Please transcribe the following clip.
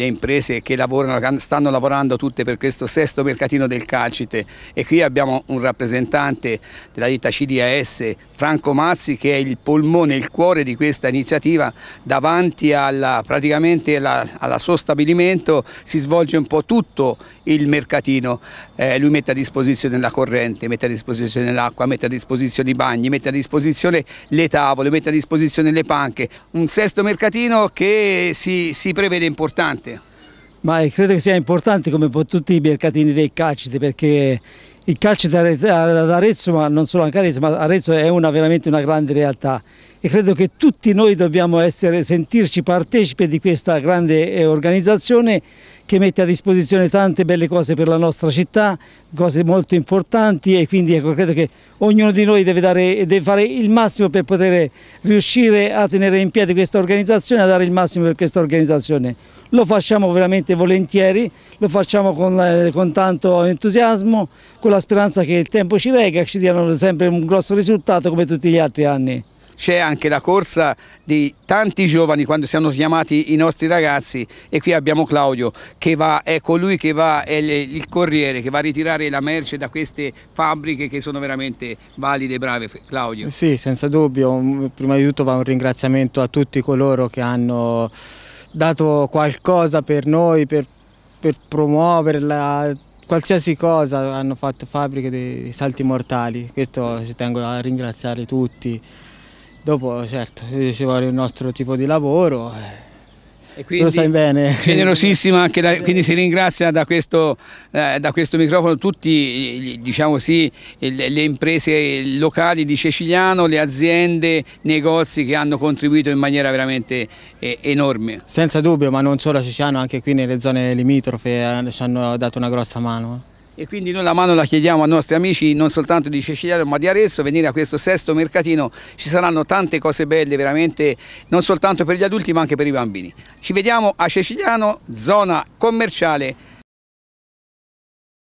le imprese che lavorano, stanno lavorando tutte per questo sesto mercatino del calcite e qui abbiamo un rappresentante della ditta CDAS, Franco Mazzi, che è il polmone, il cuore di questa iniziativa, davanti alla, praticamente alla, alla suo stabilimento si svolge un po' tutto il mercatino, eh, lui mette a disposizione la corrente, mette a disposizione l'acqua, mette a disposizione i bagni, mette a disposizione le tavole, mette a disposizione le panche, un sesto mercatino che si, si prevede importante. Ma eh, credo che sia importante come per tutti i mercatini dei calciti perché il calcio ad Arezzo, ma non solo anche Arezzo, ma Arezzo è una, veramente una grande realtà e credo che tutti noi dobbiamo essere, sentirci partecipe di questa grande eh, organizzazione che mette a disposizione tante belle cose per la nostra città, cose molto importanti e quindi ecco, credo che ognuno di noi deve, dare, deve, fare il massimo per poter riuscire a tenere in piedi questa organizzazione, a dare il massimo per questa organizzazione. Lo facciamo veramente volentieri, lo facciamo con, eh, con tanto entusiasmo, con la speranza che il tempo ci regga, e ci diano sempre un grosso risultato come tutti gli altri anni c'è anche la corsa di tanti giovani quando si siamo chiamati i nostri ragazzi e qui abbiamo Claudio che va, è colui ecco che va, è il corriere che va a ritirare la merce da queste fabbriche che sono veramente valide e brave. Claudio. Sì, senza dubbio, prima di tutto va un ringraziamento a tutti coloro che hanno dato qualcosa per noi, per, per promuoverla, qualsiasi cosa hanno fatto fabbriche dei salti mortali, questo ci tengo a ringraziare tutti. Dopo certo, ci vuole il nostro tipo di lavoro. Eh. E quindi, lo sai bene. Generosissima, anche da, quindi si ringrazia da questo, eh, da questo microfono tutti diciamo così, le imprese locali di Ceciliano, le aziende, i negozi che hanno contribuito in maniera veramente eh, enorme. Senza dubbio, ma non solo a Ceciliano, anche qui nelle zone limitrofe eh, ci hanno dato una grossa mano e quindi noi la mano la chiediamo ai nostri amici non soltanto di Ceciliano ma di Arezzo, venire a questo sesto mercatino, ci saranno tante cose belle veramente non soltanto per gli adulti ma anche per i bambini. Ci vediamo a Ceciliano zona commerciale